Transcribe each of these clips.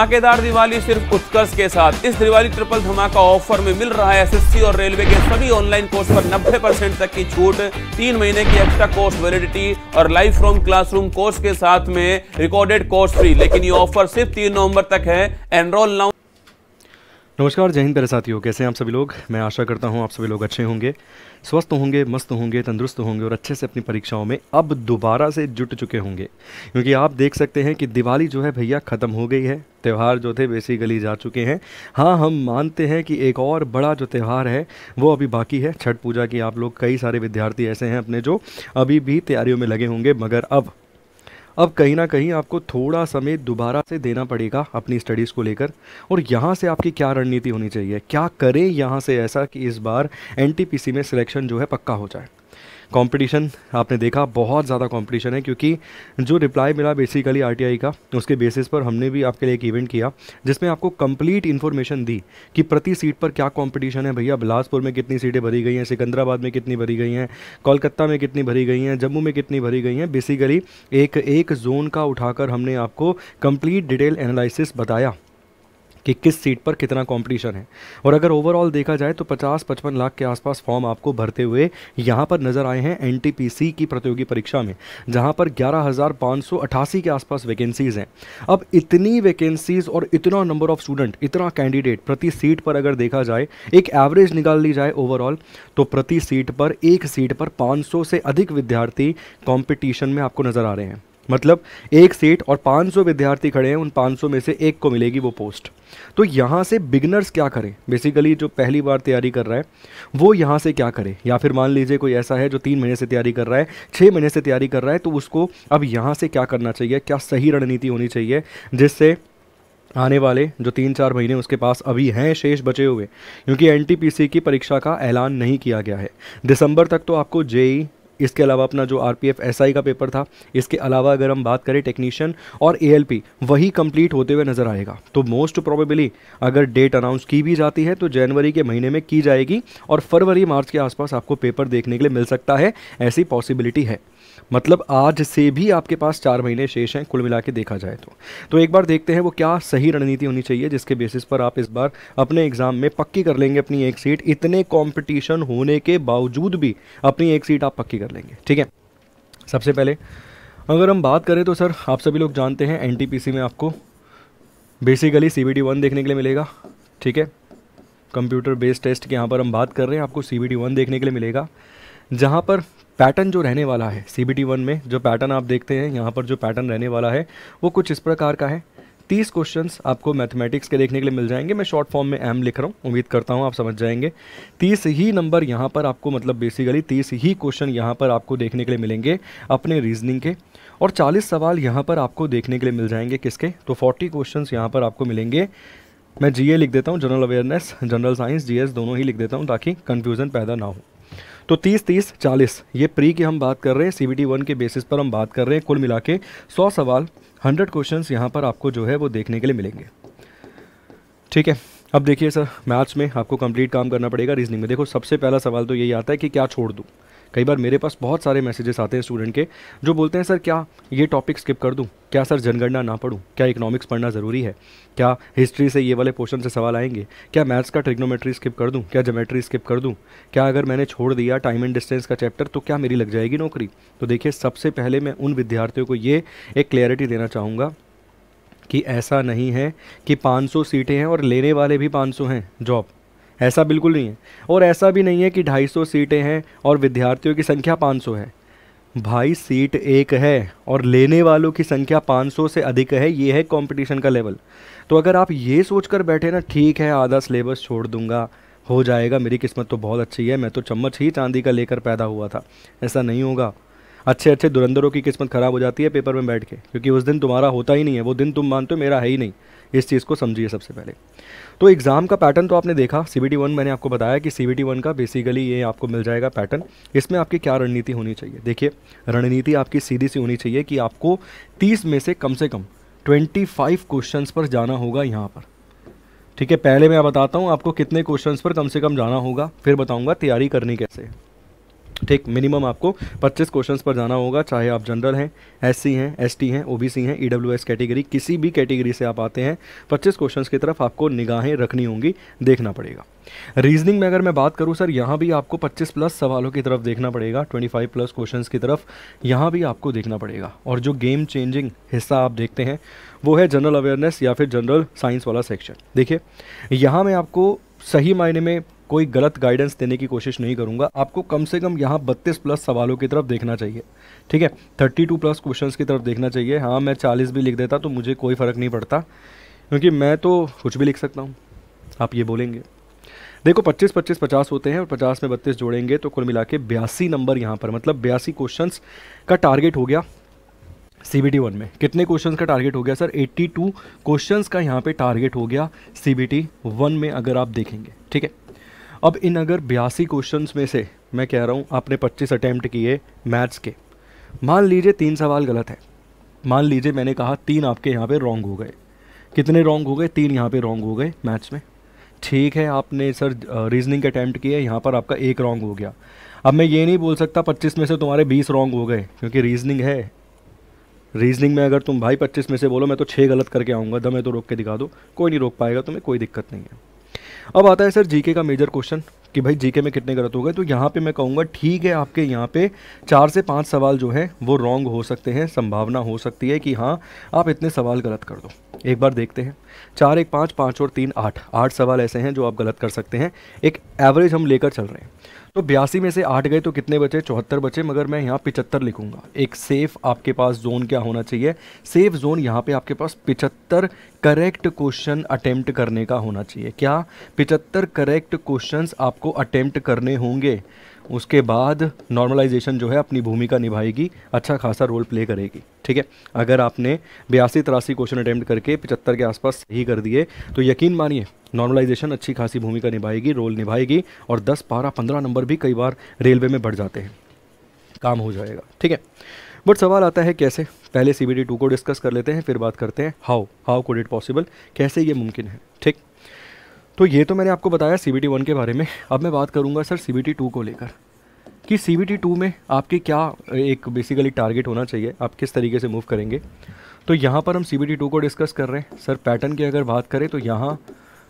धमाकेदार दिवाली सिर्फ उत्कर्ष के साथ इस दिवाली ट्रिपल धमाका ऑफर में मिल रहा है एसएससी और रेलवे के सभी ऑनलाइन कोर्स पर 90 परसेंट तक की छूट तीन महीने की एक्स्ट्रा कोर्स वैलिडिटी और लाइव फ्रॉम क्लासरूम कोर्स के साथ में रिकॉर्डेड कोर्स फ्री लेकिन ये ऑफर सिर्फ तीन नवंबर तक है एनरोल नाउ नमस्कार जय हिंद मेरे साथियों कैसे हैं आप सभी लोग मैं आशा करता हूं आप सभी लोग अच्छे होंगे स्वस्थ होंगे मस्त होंगे तंदुरुस्त होंगे और अच्छे से अपनी परीक्षाओं में अब दोबारा से जुट चुके होंगे क्योंकि आप देख सकते हैं कि दिवाली जो है भैया ख़त्म हो गई है त्यौहार जो थे बेसिकली जा चुके हैं हाँ हम मानते हैं कि एक और बड़ा जो त्यौहार है वो अभी बाकी है छठ पूजा की आप लोग कई सारे विद्यार्थी ऐसे हैं अपने जो अभी भी तैयारियों में लगे होंगे मगर अब अब कहीं ना कहीं आपको थोड़ा समय दोबारा से देना पड़ेगा अपनी स्टडीज़ को लेकर और यहाँ से आपकी क्या रणनीति होनी चाहिए क्या करें यहाँ से ऐसा कि इस बार एन में सिलेक्शन जो है पक्का हो जाए कंपटीशन आपने देखा बहुत ज़्यादा कंपटीशन है क्योंकि जो रिप्लाई मिला बेसिकली आरटीआई का उसके बेसिस पर हमने भी आपके लिए एक इवेंट किया जिसमें आपको कंप्लीट इन्फॉर्मेशन दी कि प्रति सीट पर क्या कंपटीशन है भैया बिलासपुर में कितनी सीटें भरी गई हैं सिकंदराबाद में कितनी भरी गई हैं कोलकाता में कितनी भरी गई हैं जम्मू में कितनी भरी गई हैं बेसिकली एक एक जोन का उठाकर हमने आपको कम्प्लीट डिटेल एनालिसिस बताया कि किस सीट पर कितना कंपटीशन है और अगर ओवरऑल देखा जाए तो 50-55 लाख के आसपास फॉर्म आपको भरते हुए यहाँ पर नज़र आए हैं एनटीपीसी की प्रतियोगी परीक्षा में जहाँ पर ग्यारह के आसपास वैकेंसीज़ हैं अब इतनी वैकेंसीज़ और इतना नंबर ऑफ स्टूडेंट इतना कैंडिडेट प्रति सीट पर अगर देखा जाए एक एवरेज निकाल ली जाए ओवरऑल तो प्रति सीट पर एक सीट पर पाँच से अधिक विद्यार्थी कॉम्पिटिशन में आपको नज़र आ रहे हैं मतलब एक सीट और 500 विद्यार्थी खड़े हैं उन 500 में से एक को मिलेगी वो पोस्ट तो यहाँ से बिगनर्स क्या करें बेसिकली जो पहली बार तैयारी कर रहा है वो यहाँ से क्या करे या फिर मान लीजिए कोई ऐसा है जो तीन महीने से तैयारी कर रहा है छः महीने से तैयारी कर रहा है तो उसको अब यहाँ से क्या करना चाहिए क्या सही रणनीति होनी चाहिए जिससे आने वाले जो तीन चार महीने उसके पास अभी हैं शेष बचे हुए क्योंकि एनटीपीसी की परीक्षा का ऐलान नहीं किया गया है दिसंबर तक तो आपको जेई इसके अलावा अपना जो आर पी आई का पेपर था इसके अलावा अगर हम बात करें टेक्नीशियन और ए वही कंप्लीट होते हुए नज़र आएगा तो मोस्ट प्रोबेबली अगर डेट अनाउंस की भी जाती है तो जनवरी के महीने में की जाएगी और फरवरी मार्च के आसपास आपको पेपर देखने के लिए मिल सकता है ऐसी पॉसिबिलिटी है मतलब आज से भी आपके पास चार महीने शेष हैं कुल मिला के देखा जाए तो तो एक बार देखते हैं वो क्या सही रणनीति होनी चाहिए जिसके बेसिस पर आप इस बार अपने एग्ज़ाम में पक्की कर लेंगे अपनी एक सीट इतने कॉम्पिटिशन होने के बावजूद भी अपनी एक सीट आप पक्की कर लेंगे ठीक है सबसे पहले अगर हम बात करें तो सर आप सभी लोग जानते हैं एन में आपको बेसिकली सी बी वन देखने के लिए मिलेगा ठीक है कंप्यूटर बेस्ड टेस्ट की यहाँ पर हम बात कर रहे हैं आपको सी बी वन देखने के लिए मिलेगा जहाँ पर पैटर्न जो रहने वाला है सी बी वन में जो पैटर्न आप देखते हैं यहाँ पर जो पैटर्न रहने वाला है वो कुछ इस प्रकार का है तीस क्वेश्चन आपको मैथमेटिक्स के देखने के लिए मिल जाएंगे मैं शॉर्ट फॉर्म में एम लिख रहा हूँ उम्मीद करता हूँ आप समझ जाएंगे तीस ही नंबर यहाँ पर आपको मतलब बेसिकली तीस ही क्वेश्चन यहाँ पर आपको देखने के लिए मिलेंगे अपने रीजनिंग के और चालीस सवाल यहाँ पर आपको देखने के लिए मिल जाएंगे किसके तो फोर्टी क्वेश्चन यहाँ पर आपको मिलेंगे मैं जी लिख देता हूँ general awareness general science G दोनों ही लिख देता हूँ ताकि कन्फ्यूज़न पैदा ना हो तो 30 30 40 ये प्री की हम बात कर रहे हैं सी बी वन के बेसिस पर हम बात कर रहे हैं कुल मिला के सौ सवाल हंड्रेड क्वेश्चन यहाँ पर आपको जो है वो देखने के लिए मिलेंगे ठीक है अब देखिए सर मैथ्स में आपको कंप्लीट काम करना पड़ेगा रीजनिंग में देखो सबसे पहला सवाल तो यही आता है कि क्या छोड़ दूँ कई बार मेरे पास बहुत सारे मैसेजेस आते हैं स्टूडेंट के जो बोलते हैं सर क्या ये टॉपिक स्किप कर दूँ क्या सर जनगणना ना पढ़ूँ क्या इकोनॉमिक्स पढ़ना ज़रूरी है क्या हिस्ट्री से ये वाले पोर्शन से सवाल आएंगे क्या मैथ्स का ट्रिग्नोमेट्री स्किप कर दूँ क्या जोमेट्री स्किप कर दूँ क्या अगर मैंने छोड़ दिया टाइम एंड डिस्टेंस का चैप्टर तो क्या मेरी लग जाएगी नौकरी तो देखिए सबसे पहले मैं उन विद्यार्थियों को ये एक क्लैरिटी देना चाहूँगा कि ऐसा नहीं है कि 500 सीटें हैं और लेने वाले भी 500 हैं जॉब ऐसा बिल्कुल नहीं है और ऐसा भी नहीं है कि ढाई सीटें हैं और विद्यार्थियों की संख्या पाँच है भाई सीट एक है और लेने वालों की संख्या 500 से अधिक है ये है कंपटीशन का लेवल तो अगर आप ये सोच कर बैठे ना ठीक है आधा सिलेबस छोड़ दूंगा हो जाएगा मेरी किस्मत तो बहुत अच्छी है मैं तो चम्मच ही चांदी का लेकर पैदा हुआ था ऐसा नहीं होगा अच्छे अच्छे दुरंदरों की किस्मत ख़राब हो जाती है पेपर में बैठ के क्योंकि उस दिन तुम्हारा होता ही नहीं है वो दिन तुम मानते हो मेरा है ही नहीं इस चीज़ को समझिए सबसे पहले तो एग्ज़ाम का पैटर्न तो आपने देखा सी बी वन मैंने आपको बताया कि सी बी वन का बेसिकली ये आपको मिल जाएगा पैटर्न इसमें आपकी क्या रणनीति होनी चाहिए देखिए रणनीति आपकी सीधी सी होनी चाहिए कि आपको तीस में से कम से कम ट्वेंटी फाइव क्वेश्चन पर जाना होगा यहाँ पर ठीक है पहले मैं बताता हूँ आपको कितने क्वेश्चन पर कम से कम जाना होगा फिर बताऊँगा तैयारी करनी कैसे ठीक मिनिमम आपको 25 क्वेश्चंस पर जाना होगा चाहे आप जनरल हैं एससी हैं एसटी हैं ओबीसी हैं ईडब्ल्यूएस e कैटेगरी किसी भी कैटेगरी से आप आते हैं 25 क्वेश्चंस की तरफ आपको निगाहें रखनी होंगी देखना पड़ेगा रीजनिंग में अगर मैं बात करूं सर यहाँ भी आपको 25 प्लस सवालों की तरफ देखना पड़ेगा 25 प्लस क्वेश्चंस की तरफ यहाँ भी आपको देखना पड़ेगा और जो गेम चेंजिंग हिस्सा आप देखते हैं वो है जनरल अवेयरनेस या फिर जनरल साइंस वाला सेक्शन देखिए यहाँ मैं आपको सही मायने में कोई गलत गाइडेंस देने की कोशिश नहीं करूंगा आपको कम से कम यहाँ बत्तीस प्लस सवालों की तरफ देखना चाहिए ठीक है थर्टी टू प्लस क्वेश्चंस की तरफ देखना चाहिए हाँ मैं चालीस भी लिख देता तो मुझे कोई फ़र्क नहीं पड़ता क्योंकि मैं तो कुछ भी लिख सकता हूँ आप ये बोलेंगे देखो पच्चीस पच्चीस पचास होते हैं और पचास में बत्तीस जोड़ेंगे तो कुल मिला के बयासी नंबर यहाँ पर मतलब बयासी क्वेश्चन का टारगेट हो गया सी बी टी वन में कितने क्वेश्चंस का टारगेट हो गया सर 82 क्वेश्चंस का यहाँ पे टारगेट हो गया सी बी टी वन में अगर आप देखेंगे ठीक है अब इन अगर बयासी क्वेश्चन में से मैं कह रहा हूँ आपने पच्चीस अटैम्प्ट किए मैथ्स के मान लीजिए तीन सवाल गलत है मान लीजिए मैंने कहा तीन आपके यहाँ पे रॉन्ग हो गए कितने रॉन्ग हो गए तीन यहाँ पे रॉन्ग हो गए मैथ्स में ठीक है आपने सर रीजनिंग के अटैम्प्ट किए यहाँ पर आपका एक रॉन्ग हो गया अब मैं ये नहीं बोल सकता पच्चीस में से तुम्हारे बीस रॉन्ग हो गए क्योंकि रीजनिंग है रीजनिंग में अगर तुम भाई पच्चीस में से बोलो मैं तो छः गलत करके आऊँगा दमे तो रोक के दिखा दो कोई नहीं रोक पाएगा तुम्हें कोई दिक्कत नहीं है अब आता है सर जीके का मेजर क्वेश्चन कि भाई जीके में कितने गलत हो गए तो यहाँ पे मैं कहूँगा ठीक है आपके यहाँ पे चार से पांच सवाल जो है वो रॉन्ग हो सकते हैं संभावना हो सकती है कि हाँ आप इतने सवाल गलत कर दो एक बार देखते हैं चार एक पाँच पाँच और तीन आठ आठ सवाल ऐसे हैं जो आप गलत कर सकते हैं एक एवरेज हम लेकर चल रहे हैं तो बयासी में से आठ गए तो कितने बचे चौहत्तर बचे मगर मैं यहाँ पिचहत्तर लिखूंगा एक सेफ आपके पास जोन क्या होना चाहिए सेफ जोन यहाँ पे आपके पास पिचहत्तर करेक्ट क्वेश्चन अटेम्प्ट करने का होना चाहिए क्या पिचहत्तर करेक्ट क्वेश्चन आपको अटेम्प्ट करने होंगे उसके बाद नॉर्मलाइजेशन जो है अपनी भूमिका निभाएगी अच्छा खासा रोल प्ले करेगी ठीक है अगर आपने बयासी तिरासी क्वेश्चन अटैम्प्ट करके पचहत्तर के आसपास सही कर दिए तो यकीन मानिए नॉर्मलाइजेशन अच्छी खासी भूमिका निभाएगी रोल निभाएगी और 10 बारह पंद्रह नंबर भी कई बार रेलवे में बढ़ जाते हैं काम हो जाएगा ठीक है बट सवाल आता है कैसे पहले सी बी को डिस्कस कर लेते हैं फिर बात करते हैं how how could it possible कैसे ये मुमकिन है ठीक तो ये तो मैंने आपको बताया सी बी वन के बारे में अब मैं बात करूँगा सर सी बी टू को लेकर कि सी बी टू में आपके क्या एक बेसिकली टारगेट होना चाहिए आप किस तरीके से मूव करेंगे तो यहाँ पर हम सी बी टू को डिस्कस कर रहे हैं सर पैटर्न की अगर बात करें तो यहाँ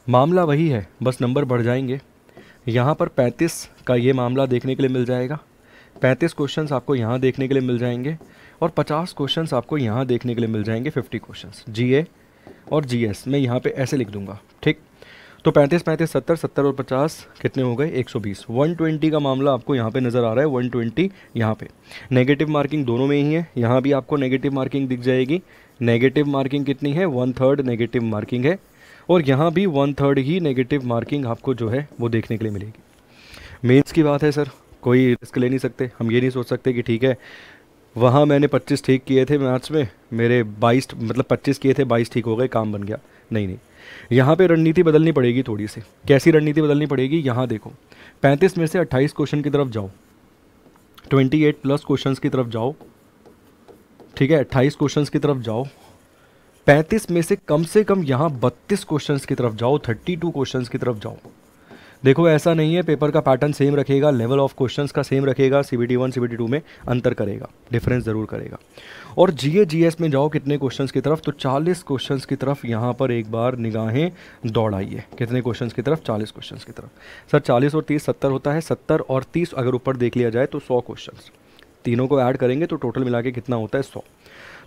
मामला वही है बस नंबर बढ़ जाएंगे यहाँ पर पैंतीस का ये मामला देखने के लिए मिल जाएगा पैंतीस क्वेश्चन आपको यहाँ देखने के लिए मिल जाएंगे और पचास क्वेश्चन आपको यहाँ देखने के लिए मिल जाएंगे फिफ्टी क्वेश्चन जी और जी एस मैं यहाँ पे ऐसे लिख दूंगा ठीक तो पैंतीस पैंतीस सत्तर सत्तर और पचास कितने हो गए एक सौ बीस वन ट्वेंटी का मामला आपको यहाँ पे नज़र आ रहा है वन ट्वेंटी यहाँ पर नेगेटिव मार्किंग दोनों में ही है यहाँ भी आपको नेगेटिव मार्किंग दिख जाएगी नेगेटिव मार्किंग कितनी है वन थर्ड नेगेटिव मार्किंग है और यहाँ भी वन थर्ड ही नेगेटिव मार्किंग आपको जो है वो देखने के लिए मिलेगी मेंस की बात है सर कोई रिस्क ले नहीं सकते हम ये नहीं सोच सकते कि ठीक है वहाँ मैंने 25 ठीक किए थे मैथ्स में मेरे 22 मतलब 25 किए थे 22 ठीक हो गए काम बन गया नहीं नहीं यहाँ पे रणनीति बदलनी पड़ेगी थोड़ी सी कैसी रणनीति बदलनी पड़ेगी यहाँ देखो 35 में से 28 क्वेश्चन की तरफ जाओ 28 प्लस क्वेश्चंस की तरफ जाओ ठीक है 28 क्वेश्चंस की तरफ जाओ पैंतीस में से कम से कम यहाँ बत्तीस क्वेश्चन की तरफ जाओ थर्टी टू क्वेश्चन की तरफ जाओ देखो ऐसा नहीं है पेपर का पैटर्न सेम रखेगा लेवल ऑफ क्वेश्चन का सेम रखेगा C B T one C B T two में अंतर करेगा डिफरेंस ज़रूर करेगा और जी ए जी एस में जाओ कितने क्वेश्चन की तरफ तो चालीस क्वेश्चन की तरफ यहाँ पर एक बार निगाहें दौड़ाइए कितने क्वेश्चन की तरफ चालीस क्वेश्चन की तरफ सर चालीस और तीस सत्तर होता है सत्तर और तीस अगर ऊपर देख लिया जाए तो सौ क्वेश्चन तीनों को ऐड करेंगे तो टोटल मिला के कितना होता है सौ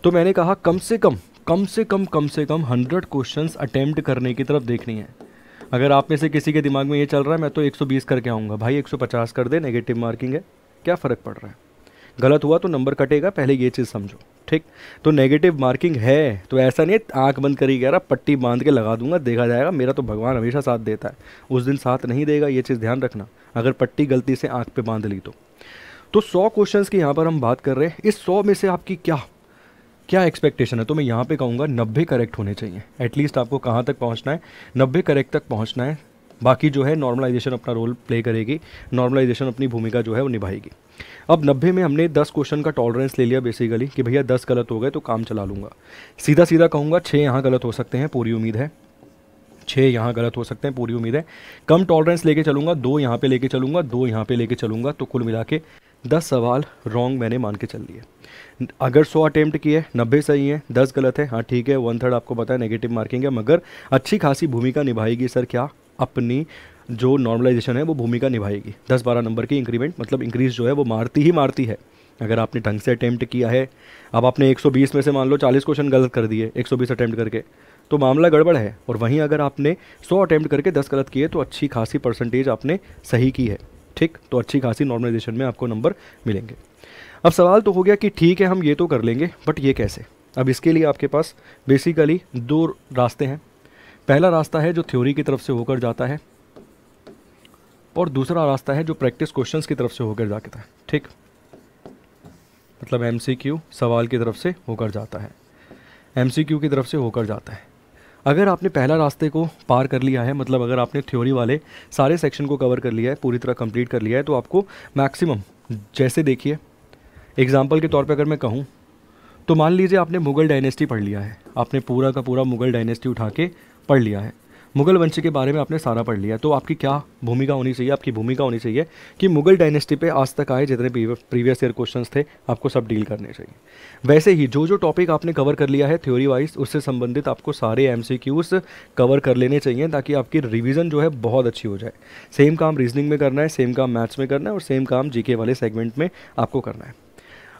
तो मैंने कहा कम से कम कम से कम कम से कम हंड्रेड क्वेश्चन अटैम्प्ट करने की तरफ देखनी है अगर आप में से किसी के दिमाग में ये चल रहा है मैं तो 120 करके आऊँगा भाई 150 कर दे नेगेटिव मार्किंग है क्या फ़र्क पड़ रहा है गलत हुआ तो नंबर कटेगा पहले ये चीज़ समझो ठीक तो नेगेटिव मार्किंग है तो ऐसा नहीं आंख बंद करी गया पट्टी बांध के लगा दूंगा देखा जाएगा मेरा तो भगवान हमेशा साथ देता है उस दिन साथ नहीं देगा ये चीज़ ध्यान रखना अगर पट्टी गलती से आंख पे बांध ली तो तो सौ क्वेश्चंस की यहाँ पर हम बात कर रहे हैं इस सौ में से आपकी क्या क्या एक्सपेक्टेशन है तो मैं यहाँ पे कहूँगा नब्बे करेक्ट होने चाहिए एटलीस्ट आपको कहाँ तक पहुँचना है नब्बे करेक्ट तक पहुँचना है बाकी जो है नॉर्मलाइजेशन अपना रोल प्ले करेगी नॉर्मलाइजेशन अपनी भूमिका जो है वो निभाएगी अब नब्बे में हमने दस क्वेश्चन का टॉलरेंस ले लिया बेसिकली कि भैया दस गलत हो गए तो काम चला लूँगा सीधा सीधा कहूँगा छः यहाँ गलत हो सकते हैं पूरी उम्मीद है छः यहाँ गलत हो सकते हैं पूरी उम्मीद है कम टॉलरेंस लेके चलूँगा दो यहाँ पे लेके चलूँगा दो यहाँ पे लेके चलूँगा तो कुल मिला के दस सवाल रॉन्ग मैंने मान के चल लिए अगर सौ अटैम्प्ट किए नब्बे सही हैं दस गलत है हाँ ठीक है वन थर्ड आपको पता है नेगेटिव मार्किंग है मगर अच्छी खासी भूमिका निभाएगी सर क्या अपनी जो नॉर्मलाइजेशन है वो भूमिका निभाएगी दस बारह नंबर की इंक्रीमेंट मतलब इंक्रीज़ जो है वो मारती ही मारती है अगर आपने ढंग से अटैम्प्ट किया है अब आपने 120 में से मान लो 40 क्वेश्चन गलत कर दिए 120 अटैम्प्ट करके तो मामला गड़बड़ है और वहीं अगर आपने 100 अटैम्प्ट करके 10 गलत किए तो अच्छी खासी परसेंटेज आपने सही की है ठीक तो अच्छी खासी नॉर्मलाइजेशन में आपको नंबर मिलेंगे अब सवाल तो हो गया कि ठीक है हम ये तो कर लेंगे बट ये कैसे अब इसके लिए आपके पास बेसिकली दो रास्ते हैं पहला रास्ता है जो थ्योरी की तरफ से होकर जाता है और दूसरा रास्ता है जो प्रैक्टिस क्वेश्चंस की तरफ से होकर जाता है ठीक मतलब एम सवाल की तरफ से होकर जाता है एम की तरफ से होकर जाता है अगर आपने पहला रास्ते को पार कर लिया है मतलब अगर आपने थ्योरी वाले सारे सेक्शन को कवर कर लिया है पूरी तरह कंप्लीट कर लिया है तो आपको मैक्सिमम जैसे देखिए एग्ज़ाम्पल के तौर पर अगर मैं कहूँ तो मान लीजिए आपने मुग़ल डायनेस्टी पढ़ लिया है आपने पूरा का पूरा मुग़ल डायनेस्टी उठा के पढ़ लिया है मुगल वंश के बारे में आपने सारा पढ़ लिया तो आपकी क्या भूमिका होनी चाहिए आपकी भूमिका होनी चाहिए कि मुगल डायनेस्टी पे आज तक आए जितने प्रीवियस ईयर क्वेश्चंस थे आपको सब डील करने चाहिए वैसे ही जो जो टॉपिक आपने कवर कर लिया है थ्योरी वाइज उससे संबंधित आपको सारे एम कवर कर लेने चाहिए ताकि आपकी रिविज़न जो है बहुत अच्छी हो जाए सेम काम रीजनिंग में करना है सेम काम मैथ्स में करना है और सेम काम जी वाले सेगमेंट में आपको करना है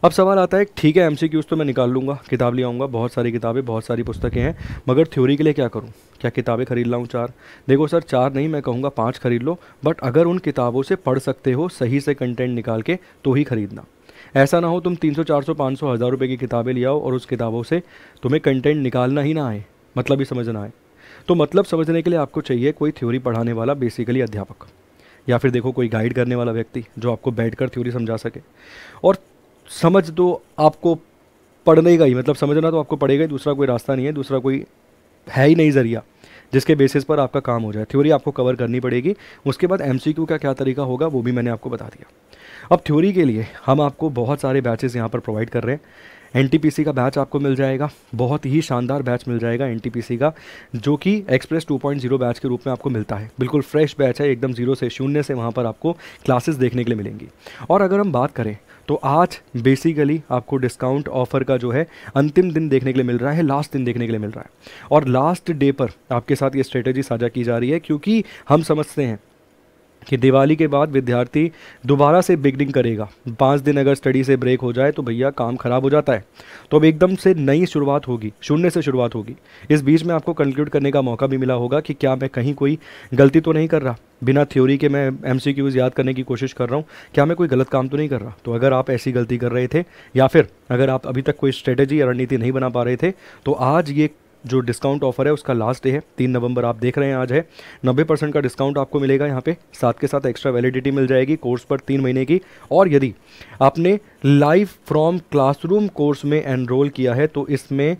अब सवाल आता है ठीक है एमसीक्यूज तो मैं निकाल लूँगा किताब ले आऊँगा बहुत सारी किताबें बहुत सारी पुस्तकें हैं मगर थ्योरी के लिए क्या करूँ क्या किताबें खरीद लाऊँ चार देखो सर चार नहीं मैं कहूँगा पाँच खरीद लो बट अगर उन किताबों से पढ़ सकते हो सही से कंटेंट निकाल के तो ही खरीदना ऐसा ना हो तुम तीन सौ चार सौ पाँच सौ हज़ार रुपये की किताबें ले आओ और उस किताबों से तुम्हें कंटेंट निकालना ही ना आए मतलब ही समझना आए तो मतलब समझने के लिए आपको चाहिए कोई थ्योरी पढ़ाने वाला बेसिकली अध्यापक या फिर देखो कोई गाइड करने वाला व्यक्ति जो आपको बैठ कर थ्योरी समझा सके और समझ दो तो आपको पढ़ने का ही मतलब समझना तो आपको पड़ेगा दूसरा कोई रास्ता नहीं है दूसरा कोई है ही नहीं ज़रिया जिसके बेसिस पर आपका काम हो जाए थ्योरी आपको कवर करनी पड़ेगी उसके बाद एम का क्या तरीका होगा वो भी मैंने आपको बता दिया अब थ्योरी के लिए हम आपको बहुत सारे बैचेस यहाँ पर प्रोवाइड कर रहे हैं एन का बैच आपको मिल जाएगा बहुत ही शानदार बैच मिल जाएगा एन का जो कि एक्सप्रेस 2.0 बैच के रूप में आपको मिलता है बिल्कुल फ्रेश बैच है एकदम जीरो से शून्य से वहाँ पर आपको क्लासेस देखने के लिए मिलेंगी और अगर हम बात करें तो आज बेसिकली आपको डिस्काउंट ऑफर का जो है अंतिम दिन देखने के लिए मिल रहा है लास्ट दिन देखने के लिए मिल रहा है और लास्ट डे पर आपके साथ ये स्ट्रेटेजी साझा की जा रही है क्योंकि हम समझते हैं कि दिवाली के बाद विद्यार्थी दोबारा से बिगनिंग करेगा पाँच दिन अगर स्टडी से ब्रेक हो जाए तो भैया काम खराब हो जाता है तो अब एकदम से नई शुरुआत होगी शून्य से शुरुआत होगी इस बीच में आपको कंक्लूड करने का मौका भी मिला होगा कि क्या मैं कहीं कोई गलती तो नहीं कर रहा बिना थ्योरी के मैं एम याद करने की कोशिश कर रहा हूँ क्या मैं कोई गलत काम तो नहीं कर रहा तो अगर आप ऐसी गलती कर रहे थे या फिर अगर आप अभी तक कोई स्ट्रेटेजी या रणनीति नहीं बना पा रहे थे तो आज ये जो डिस्काउंट ऑफर है उसका लास्ट डे है तीन नवंबर आप देख रहे हैं आज है नब्बे परसेंट का डिस्काउंट आपको मिलेगा यहाँ पे साथ के साथ एक्स्ट्रा वैलिडिटी मिल जाएगी कोर्स पर तीन महीने की और यदि आपने लाइव फ्रॉम क्लासरूम कोर्स में एनरोल किया है तो इसमें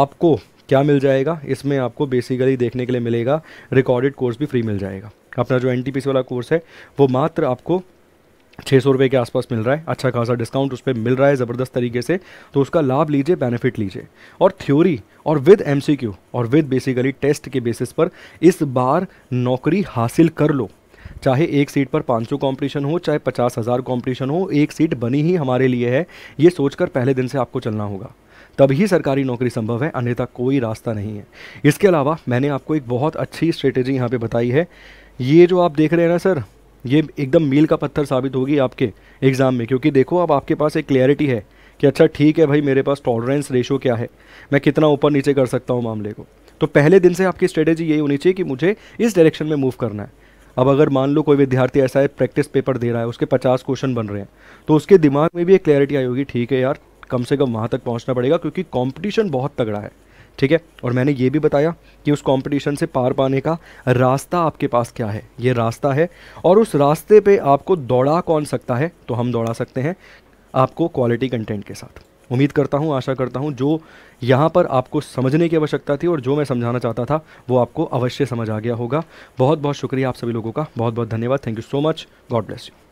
आपको क्या मिल जाएगा इसमें आपको बेसिकली देखने के लिए मिलेगा रिकॉर्डेड कोर्स भी फ्री मिल जाएगा अपना जो एन वाला कोर्स है वो मात्र आपको छः सौ रुपये के आसपास मिल रहा है अच्छा खासा डिस्काउंट उस पर मिल रहा है ज़बरदस्त तरीके से तो उसका लाभ लीजिए बेनिफिट लीजिए और थ्योरी और विद एम और विद बेसिकली टेस्ट के बेसिस पर इस बार नौकरी हासिल कर लो चाहे एक सीट पर 500 कॉम्पिटिशन हो चाहे पचास हज़ार कॉम्पिटिशन हो एक सीट बनी ही हमारे लिए है ये सोचकर पहले दिन से आपको चलना होगा तभी सरकारी नौकरी संभव है अन्यथा कोई रास्ता नहीं है इसके अलावा मैंने आपको एक बहुत अच्छी स्ट्रेटेजी यहाँ पे बताई है ये जो आप देख रहे हैं ना सर ये एकदम मील का पत्थर साबित होगी आपके एग्ज़ाम में क्योंकि देखो अब आपके पास एक क्लैरिटी है कि अच्छा ठीक है भाई मेरे पास टॉलरेंस रेशो क्या है मैं कितना ऊपर नीचे कर सकता हूँ मामले को तो पहले दिन से आपकी स्ट्रेटेजी यही होनी चाहिए कि मुझे इस डायरेक्शन में मूव करना है अब अगर मान लो कोई विद्यार्थी ऐसा है प्रैक्टिस पेपर दे रहा है उसके पचास क्वेश्चन बन रहे हैं तो उसके दिमाग में भी एक क्लैरिटी आई होगी ठीक है यार कम से कम वहाँ तक पहुँचना पड़ेगा क्योंकि कॉम्पिटिशन बहुत तगड़ा है ठीक है और मैंने ये भी बताया कि उस कंपटीशन से पार पाने का रास्ता आपके पास क्या है ये रास्ता है और उस रास्ते पे आपको दौड़ा कौन सकता है तो हम दौड़ा सकते हैं आपको क्वालिटी कंटेंट के साथ उम्मीद करता हूँ आशा करता हूँ जो यहाँ पर आपको समझने की आवश्यकता थी और जो मैं समझाना चाहता था वो आपको अवश्य समझ आ गया होगा बहुत बहुत शुक्रिया आप सभी लोगों का बहुत बहुत धन्यवाद thank you so much God bless you